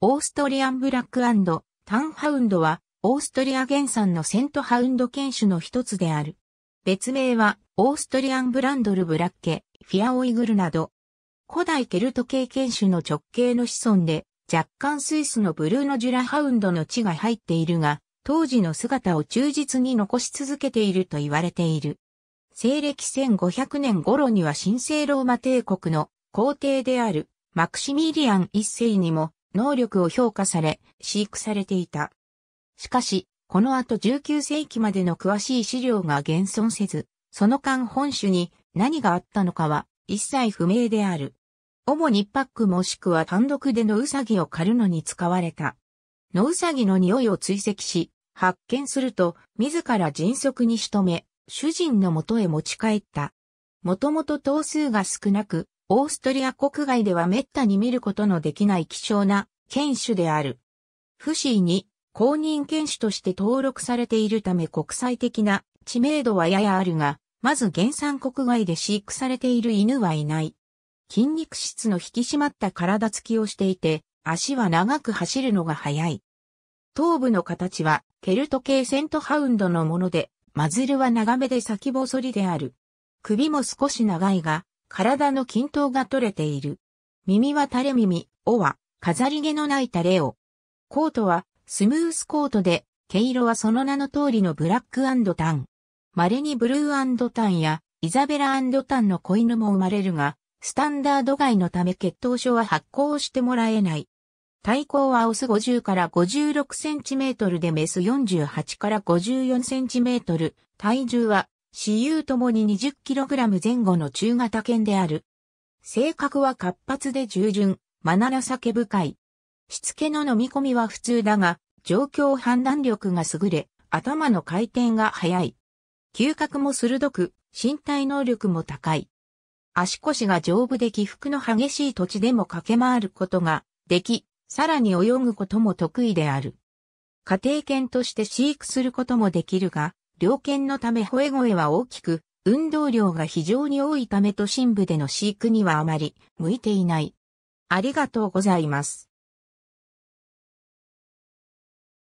オーストリアンブラックタンハウンドは、オーストリア原産のセントハウンド犬種の一つである。別名は、オーストリアンブランドルブラッケ、フィアオイグルなど。古代ケルト系犬種の直系の子孫で、若干スイスのブルーノジュラハウンドの地が入っているが、当時の姿を忠実に残し続けていると言われている。西暦1500年頃には神聖ローマ帝国の皇帝であるマクシミリアン一世にも能力を評価され、飼育されていた。しかし、この後19世紀までの詳しい資料が現存せず、その間本種に何があったのかは一切不明である。主にパックもしくは単独でのウサギを狩るのに使われた。野ウサギの匂いを追跡し、発見すると、自ら迅速に仕留め、主人の元へ持ち帰った。もともと頭数が少なく、オーストリア国外では滅多に見ることのできない希少な犬種である。フシーに公認犬種として登録されているため国際的な知名度はややあるが、まず原産国外で飼育されている犬はいない。筋肉質の引き締まった体つきをしていて、足は長く走るのが早い。頭部の形はケルト系セントハウンドのもので、マズルは長めで先細りである。首も少し長いが、体の均等が取れている。耳は垂れ耳、尾は飾り毛のない垂れ尾。コートはスムースコートで、毛色はその名の通りのブラックタン。稀にブルータンやイザベラタンの子犬も生まれるが、スタンダード外のため血統書は発行してもらえない。体高はオス50から56センチメートルでメス48から54センチメートル、体重は私有ともに 20kg 前後の中型犬である。性格は活発で従順、まなら酒深い。しつけの飲み込みは普通だが、状況判断力が優れ、頭の回転が速い。嗅覚も鋭く、身体能力も高い。足腰が丈夫で起伏の激しい土地でも駆け回ることができ、さらに泳ぐことも得意である。家庭犬として飼育することもできるが、猟犬のため吠え声は大きく、運動量が非常に多いため都心部での飼育にはあまり向いていない。ありがとうございます。